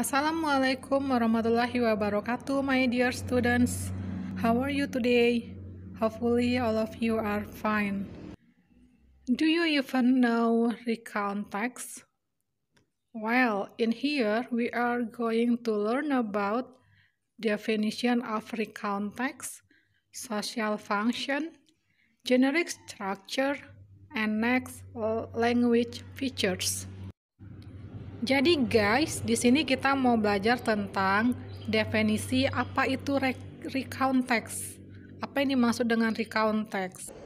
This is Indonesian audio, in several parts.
Assalamualaikum warahmatullahi wabarakatuh, my dear students. How are you today? Hopefully, all of you are fine. Do you even know recount text? Well, in here we are going to learn about definition of recount text, social function, generic structure, and next language features. Jadi guys, di sini kita mau belajar tentang definisi apa itu recount text. Apa yang dimaksud dengan recount text?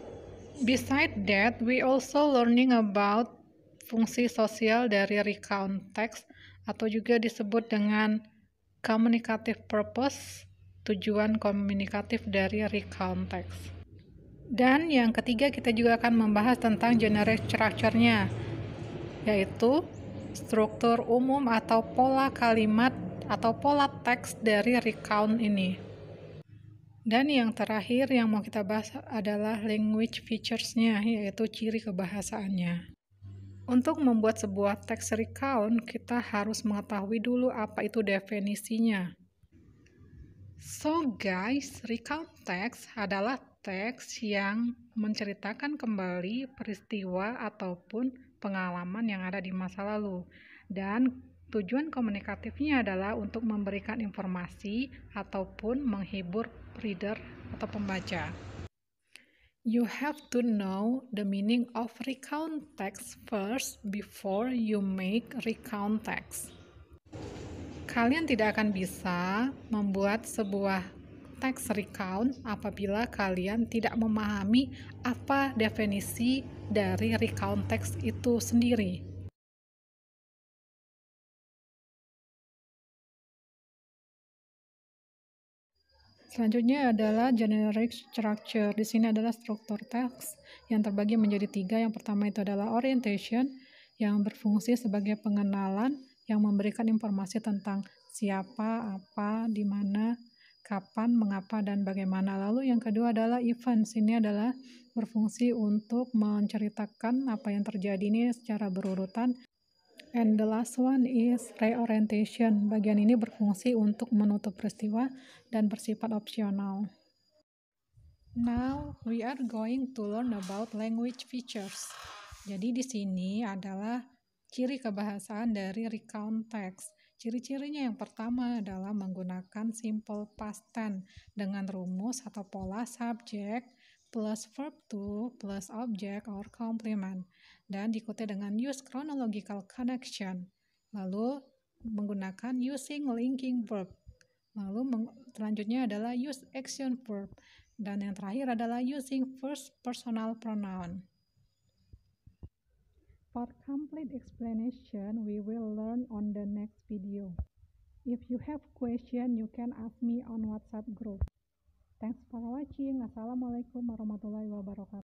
Beside that, we also learning about fungsi sosial dari recount text atau juga disebut dengan communicative purpose, tujuan komunikatif dari recount text. Dan yang ketiga kita juga akan membahas tentang generic structure-nya, yaitu struktur umum atau pola kalimat atau pola teks dari recount ini. Dan yang terakhir yang mau kita bahas adalah language features-nya, yaitu ciri kebahasaannya. Untuk membuat sebuah teks recount, kita harus mengetahui dulu apa itu definisinya. So guys, recount text adalah teks yang menceritakan kembali peristiwa ataupun pengalaman yang ada di masa lalu. Dan tujuan komunikatifnya adalah untuk memberikan informasi ataupun menghibur reader atau pembaca. You have to know the meaning of recount text first before you make recount text. Kalian tidak akan bisa membuat sebuah teks recount apabila kalian tidak memahami apa definisi dari recount teks itu sendiri. Selanjutnya adalah generic structure. Di sini adalah struktur teks yang terbagi menjadi tiga. Yang pertama itu adalah orientation yang berfungsi sebagai pengenalan yang memberikan informasi tentang siapa, apa, di mana, kapan, mengapa, dan bagaimana. Lalu yang kedua adalah events. Ini adalah berfungsi untuk menceritakan apa yang terjadi ini secara berurutan. And the last one is reorientation. Bagian ini berfungsi untuk menutup peristiwa dan bersifat opsional. Now we are going to learn about language features. Jadi di sini adalah ciri kebahasaan dari recount text. Ciri-cirinya yang pertama adalah menggunakan simple past tense dengan rumus atau pola subject plus verb to plus object or complement dan diikuti dengan use chronological connection. Lalu menggunakan using linking verb. Lalu selanjutnya adalah use action verb dan yang terakhir adalah using first personal pronoun. For complete explanation, we will learn on the next video. If you have question, you can ask me on WhatsApp group. Thanks for watching. Assalamualaikum warahmatullahi wabarakatuh.